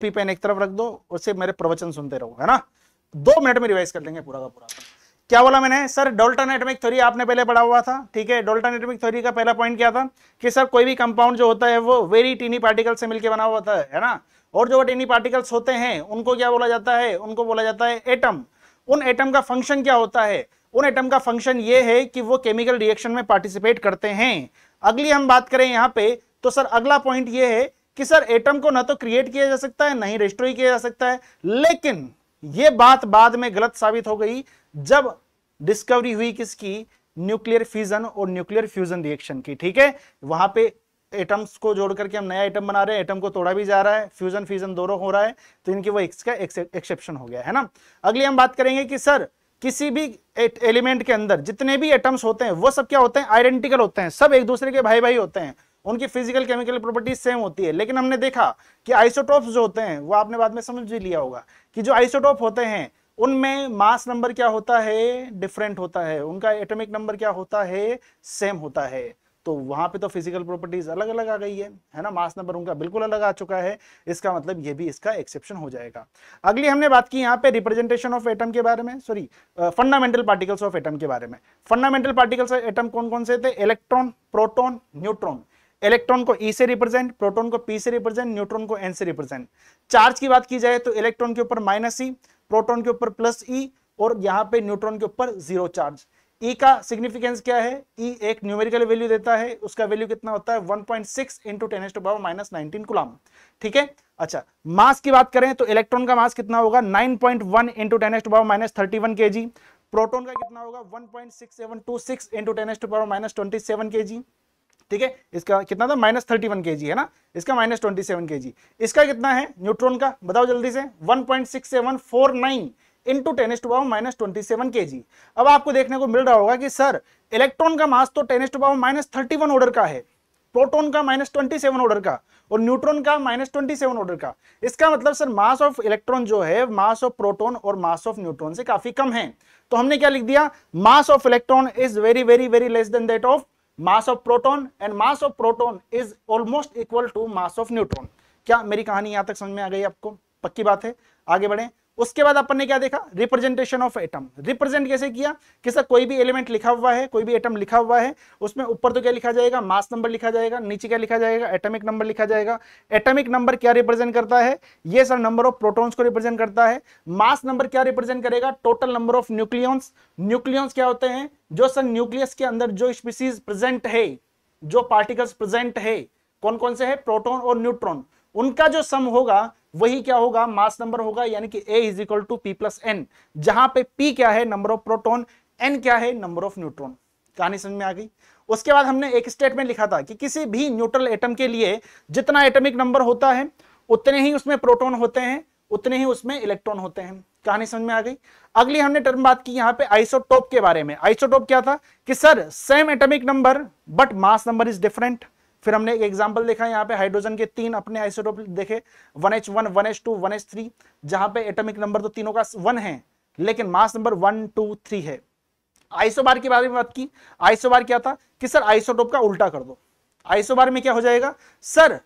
P pen एक तरफ रख दो उससे मेरे प्रवचन सुनते रहो है ना दो मिनट में रिवाइज कर लेंगे पूरा का पूरा क्या बोला मैंने सर डोल्टन एटमिक थ्योरी आपने पहले पढ़ा हुआ था ठीक है डोल्टन एटमिक थ्योरी का पहला पॉइंट क्या था कि सर कोई भी कंपाउंड जो होता है वो वेरी टीनी पार्टिकल से मिलकर बना हुआ होता है है ना और जो टीनी पार्टिकल्स होते हैं उनको क्या बोला जाता है उनको बोला जाता है एटम उन एटम का फंक्शन क्या होता है उन एटम का फंक्शन ये है कि वो केमिकल रिएक्शन में पार्टिसिपेट करते हैं अगली हम बात करें यहाँ पे तो सर अगला पॉइंट ये है कि सर एटम को ना तो क्रिएट किया जा सकता है ना ही डिस्ट्रॉय किया जा सकता है लेकिन यह बात बाद में गलत साबित हो गई जब डिस्कवरी हुई किसकी न्यूक्लियर फ्यूजन और न्यूक्लियर फ्यूजन रिएक्शन की ठीक है वहां पे एटम्स को जोड़ करके हम नया एटम बना रहे हैं एटम को तोड़ा भी जा रहा है फ्यूजन फ्यूजन दोनों हो रहा है तो इनकी वो इसका एक्सेप्शन हो गया है ना अगली हम बात करेंगे कि सर किसी भी एलिमेंट के अंदर जितने भी एटम्स होते हैं वो सब क्या होते हैं आइडेंटिकल होते हैं सब एक दूसरे के भाई भाई होते हैं उनकी फिजिकल केमिकल प्रॉपर्टीज सेम होती है लेकिन हमने देखा कि आइसोटोप जो होते हैं वो आपने बाद में समझ भी लिया होगा कि जो आइसोटोप होते हैं उनमें मास नंबर क्या होता है डिफरेंट होता है उनका एटॉमिक नंबर क्या होता है सेम होता है तो वहां पे तो फिजिकल प्रॉपर्टीज अलग अलग आ गई है है ना मास नंबर उनका बिल्कुल अलग आ चुका है इसका मतलब ये भी इसका एक्सेप्शन हो जाएगा अगली हमने बात की यहाँ पे रिप्रेजेंटेशन ऑफ एटम के बारे में sorry fundamental particles of atom के बारे में फंडामेंटल पार्टिकल्स ऑफ एटम कौन कौन से थे इलेक्ट्रॉन प्रोटोन न्यूट्रॉन इलेक्ट्रॉन को ई e से रिप्रेजेंट प्रोटॉन को पी से रिप्रेजेंट न्यूट्रॉन को एन से रिप्रेजेंट चार्ज की बात की जाए तो इलेक्ट्रॉन के ऊपर माइनस ई e, प्रोटोन के ऊपर प्लस ई e और यहाँ पे न्यूट्रॉन के ऊपर जीरो चार्ज ई e का सिग्निफिकेंस क्या है ई e एक न्यूमेरिकल वैल्यू देता है उसका वैल्यू कितना होता है 1.6 point six into ten to power minus nineteen coulomb ठीक है अच्छा मास की बात करें तो इलेक्ट्रॉन का मास कितना होगा 9.1 point one into ten to power minus thirty one K G proton का कितना होगा 1.6726 point six seven two six into ten to power minus twenty seven K G ठीक है इसका कितना था माइनस थर्टी वन है ना इसका माइनस ट्वेंटी सेवन के इसका कितना है न्यूट्रॉन का बताओ जल्दी से one point six seven four nine into ten to power minus twenty seven K G अब आपको देखने को मिल रहा होगा कि सर इलेक्ट्रॉन का मास तो ten to power minus thirty one order का है प्रोटोन का माइनस ट्वेंटी सेवन ऑर्डर का और न्यूट्रॉन का माइनस ट्वेंटी सेवन ऑर्डर का इसका मतलब सर मास ऑफ इलेक्ट्रॉन जो है मास ऑफ प्रोटोन और मास ऑफ न्यूट्रॉन से काफी कम है तो हमने क्या लिख दिया mass of electron is very very very less than that of mass of proton and mass of proton is almost equal to mass of neutron क्या मेरी कहानी यहां तक समझ में आ गई आपको पक्की बात है आगे बढ़े उसके बाद अपन ने क्या देखा रिप्रेजेंटेशन ऑफ एटम रिप्रेजेंट कैसे किया कि सर कोई भी एलिमेंट लिखा हुआ है कोई भी एटम लिखा हुआ है उसमें ऊपर तो क्या लिखा जाएगा मास नंबर लिखा जाएगा नीचे क्या लिखा जाएगा एटॉमिक नंबर लिखा जाएगा एटॉमिक नंबर क्या रिप्रेजेंट करता है ये सर नंबर ऑफ प्रोटॉन्स को रिप्रेजेंट करता है मास नंबर क्या रिप्रेजेंट करेगा total number of nucleons nucleons क्या होते हैं जो सर न्यूक्लियस के अंदर जो स्पीसीज प्रेजेंट है जो पार्टिकल्स प्रेजेंट है कौन कौन से है प्रोटोन और न्यूट्रॉन उनका जो सम होगा वही क्या होगा मास नंबर होगा यानी कि A is equal to P plus N जहां पे पी क्या है नंबर ऑफ प्रोटोन एन क्या है नंबर ऑफ न्यूट्रॉन कहानी समझ में आ गई उसके बाद हमने एक स्टेटमेंट लिखा था कि किसी भी न्यूट्रल एटम के लिए जितना एटमिक नंबर होता है उतने ही उसमें प्रोटोन होते हैं उतने ही उसमें इलेक्ट्रॉन होते हैं कहानी समझ में आ गई अगली हमने टर्म बात की यहाँ पे आइसोटोप के बारे में आइसोटोप क्या था कि sir same atomic number but mass number is different फिर हमने एक एग्जाम्पल देखा यहाँ पे हाइड्रोजन के तीन अपने आइसोटोप देखे one H one one H two one H three जहां पे एटमिक नंबर तो तीनों का वन है लेकिन mass number one two three है आइसोबार के बारे में बात की आइसोबार क्या था कि सर आइसोटोप का उल्टा कर दो आइसोबार में क्या हो जाएगा सर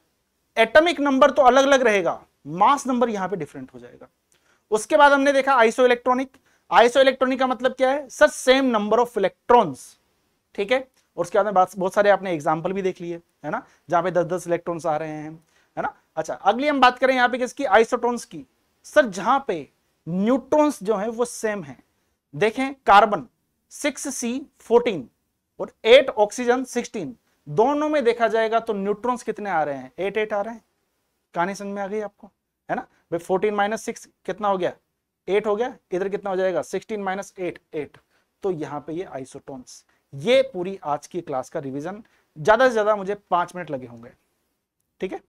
एटमिक नंबर तो अलग अलग रहेगा मास नंबर यहाँ पे डिफरेंट हो जाएगा उसके बाद हमने देखा आइसो इलेक्ट्रॉनिक आइसो इलेक्ट्रॉनिक का मतलब क्या है sir same number of electron ठीक है और उसके बाद में बहुत सारे आपने एग्जाम्पल भी देख लिए है ना जहाँ पे दस दस इलेक्ट्रॉन्स आ रहे हैं है ना अच्छा अगली हम बात करें यहाँ पे किसकी आइसोटोन्स की सर जहाँ पे न्यूट्रॉन्स जो है वो सेम है देखें कार्बन सिक्स सी फोर्टीन और एट ऑक्सीजन सिक्सटीन दोनों में देखा जाएगा तो न्यूट्रॉन्स कितने आ रहे हैं एट एट आ रहे हैं कहानी समझ में आ गई आपको है ना भाई फोर्टीन माइनस सिक्स कितना हो गया एट हो गया इधर कितना हो जाएगा सिक्सटीन माइनस एट एट तो यहाँ पे ये आइसोटोन्स ये पूरी आज की क्लास का रिविजन ज़्यादा से ज़्यादा मुझे पांच मिनट लगे होंगे ठीक है